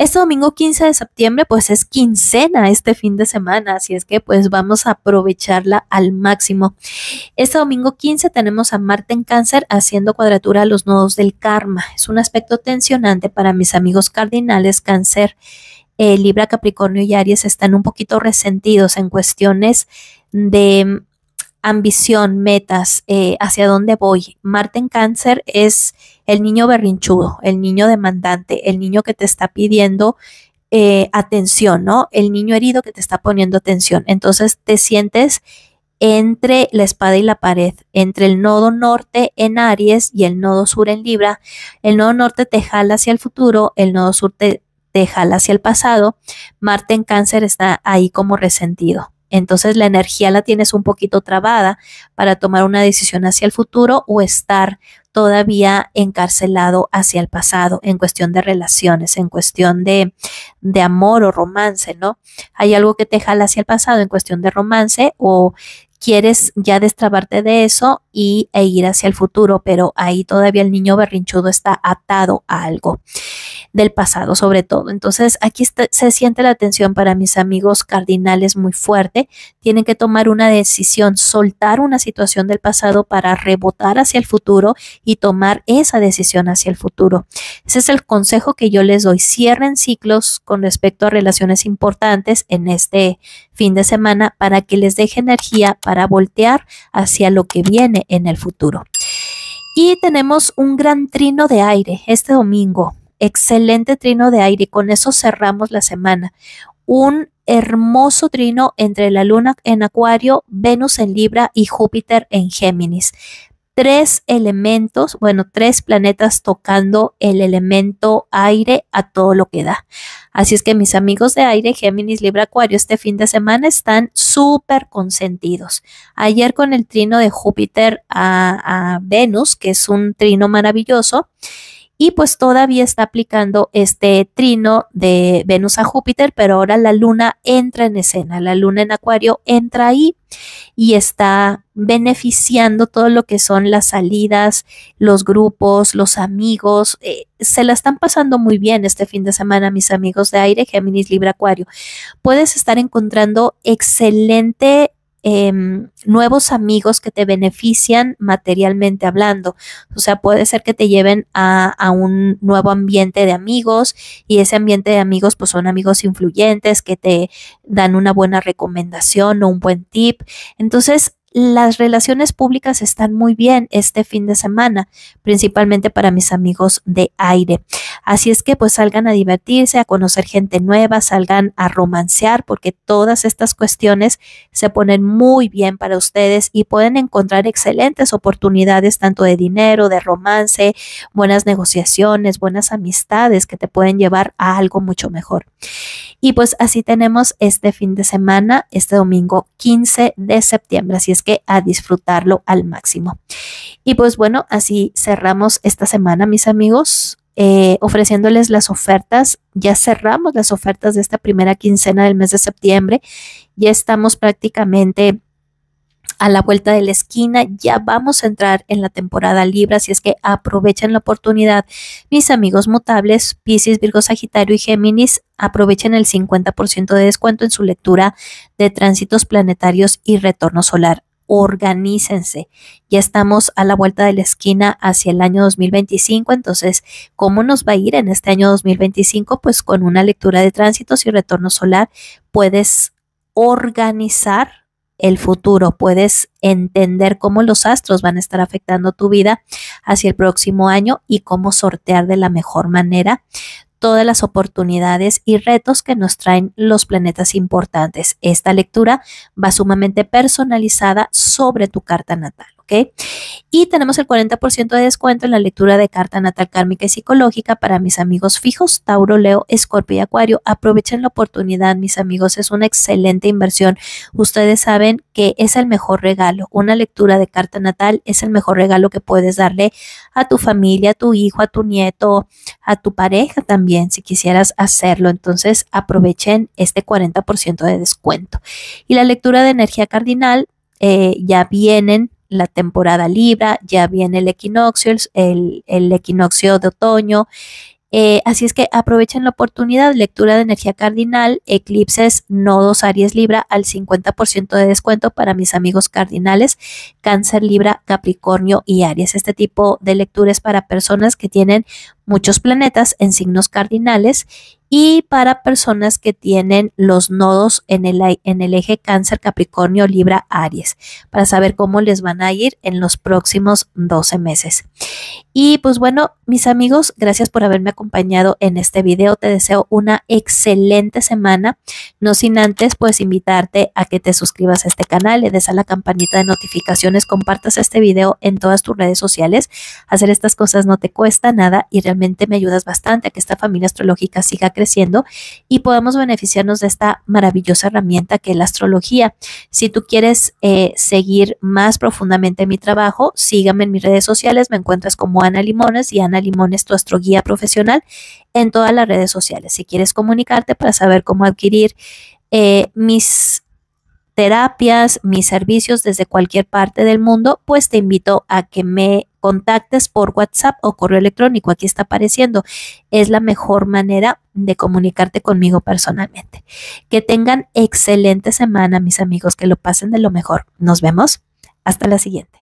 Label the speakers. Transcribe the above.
Speaker 1: Este domingo 15 de septiembre pues es quincena este fin de semana, así es que pues vamos a aprovecharla al máximo. Este domingo 15 tenemos a Marte en cáncer haciendo cuadratura a los nodos del karma. Es un aspecto tensionante para mis amigos cardinales cáncer. Eh, Libra, Capricornio y Aries están un poquito resentidos en cuestiones de mm, ambición, metas, eh, hacia dónde voy. Marte en cáncer es el niño berrinchudo, el niño demandante, el niño que te está pidiendo eh, atención, ¿no? El niño herido que te está poniendo atención. Entonces te sientes entre la espada y la pared, entre el nodo norte en Aries y el nodo sur en Libra. El nodo norte te jala hacia el futuro, el nodo sur te, te jala hacia el pasado. Marte en cáncer está ahí como resentido. Entonces la energía la tienes un poquito trabada para tomar una decisión hacia el futuro o estar todavía encarcelado hacia el pasado en cuestión de relaciones, en cuestión de, de amor o romance, ¿no? Hay algo que te jala hacia el pasado en cuestión de romance o quieres ya destrabarte de eso y, e ir hacia el futuro, pero ahí todavía el niño berrinchudo está atado a algo del pasado sobre todo. Entonces aquí se siente la tensión para mis amigos cardinales muy fuerte. Tienen que tomar una decisión, soltar una situación del pasado para rebotar hacia el futuro y tomar esa decisión hacia el futuro. Ese es el consejo que yo les doy. Cierren ciclos con respecto a relaciones importantes en este fin de semana para que les deje energía para voltear hacia lo que viene en el futuro. Y tenemos un gran trino de aire este domingo excelente trino de aire y con eso cerramos la semana. Un hermoso trino entre la luna en Acuario, Venus en Libra y Júpiter en Géminis. Tres elementos, bueno, tres planetas tocando el elemento aire a todo lo que da. Así es que mis amigos de aire, Géminis, Libra, Acuario, este fin de semana están súper consentidos. Ayer con el trino de Júpiter a, a Venus, que es un trino maravilloso, y pues todavía está aplicando este trino de Venus a Júpiter, pero ahora la luna entra en escena, la luna en Acuario entra ahí y está beneficiando todo lo que son las salidas, los grupos, los amigos. Eh, se la están pasando muy bien este fin de semana, mis amigos de aire, Géminis, Libra, Acuario. Puedes estar encontrando excelente eh, nuevos amigos que te benefician materialmente hablando. O sea, puede ser que te lleven a, a, un nuevo ambiente de amigos y ese ambiente de amigos pues son amigos influyentes que te dan una buena recomendación o un buen tip. Entonces, las relaciones públicas están muy bien este fin de semana, principalmente para mis amigos de aire. Así es que pues salgan a divertirse, a conocer gente nueva, salgan a romancear, porque todas estas cuestiones se ponen muy bien para ustedes y pueden encontrar excelentes oportunidades tanto de dinero, de romance, buenas negociaciones, buenas amistades que te pueden llevar a algo mucho mejor. Y pues así tenemos este fin de semana, este domingo 15 de septiembre. Así es que a disfrutarlo al máximo. Y pues bueno, así cerramos esta semana, mis amigos. Eh, ofreciéndoles las ofertas. Ya cerramos las ofertas de esta primera quincena del mes de septiembre. Ya estamos prácticamente a la vuelta de la esquina. Ya vamos a entrar en la temporada Libra, así es que aprovechen la oportunidad. Mis amigos mutables, Pisces, Virgo, Sagitario y Géminis, aprovechen el 50% de descuento en su lectura de tránsitos planetarios y retorno solar organícense. Ya estamos a la vuelta de la esquina hacia el año 2025, entonces, ¿cómo nos va a ir en este año 2025? Pues con una lectura de tránsitos y retorno solar puedes organizar el futuro, puedes entender cómo los astros van a estar afectando tu vida hacia el próximo año y cómo sortear de la mejor manera todas las oportunidades y retos que nos traen los planetas importantes. Esta lectura va sumamente personalizada sobre tu carta natal. Y tenemos el 40% de descuento en la lectura de carta natal kármica y psicológica para mis amigos fijos, Tauro, Leo, Escorpio y Acuario. Aprovechen la oportunidad, mis amigos, es una excelente inversión. Ustedes saben que es el mejor regalo. Una lectura de carta natal es el mejor regalo que puedes darle a tu familia, a tu hijo, a tu nieto, a tu pareja también, si quisieras hacerlo. Entonces, aprovechen este 40% de descuento. Y la lectura de energía cardinal eh, ya vienen la temporada libra, ya viene el equinoccio, el, equinoccio de otoño. Eh, así es que aprovechen la oportunidad, lectura de energía cardinal, eclipses, nodos Aries Libra al 50% de descuento para mis amigos cardinales, Cáncer Libra, Capricornio y Aries. Este tipo de lectura es para personas que tienen muchos planetas en signos cardinales y para personas que tienen los nodos en el, en el eje cáncer, Capricornio, Libra, Aries, para saber cómo les van a ir en los próximos 12 meses. Y pues bueno, mis amigos, gracias por haberme acompañado en este video. Te deseo una excelente semana. No sin antes, pues invitarte a que te suscribas a este canal, le des a la campanita de notificaciones, compartas este video en todas tus redes sociales. Hacer estas cosas no te cuesta nada y realmente me ayudas bastante a que esta familia astrológica siga creciendo y podemos beneficiarnos de esta maravillosa herramienta que es la astrología. Si tú quieres eh, seguir más profundamente mi trabajo, sígame en mis redes sociales, me encuentras como Ana Limones y Ana Limones, tu astroguía profesional, en todas las redes sociales. Si quieres comunicarte para saber cómo adquirir eh, mis terapias, mis servicios desde cualquier parte del mundo, pues te invito a que me contactes por WhatsApp o correo electrónico. Aquí está apareciendo. Es la mejor manera de comunicarte conmigo personalmente. Que tengan excelente semana, mis amigos, que lo pasen de lo mejor. Nos vemos. Hasta la siguiente.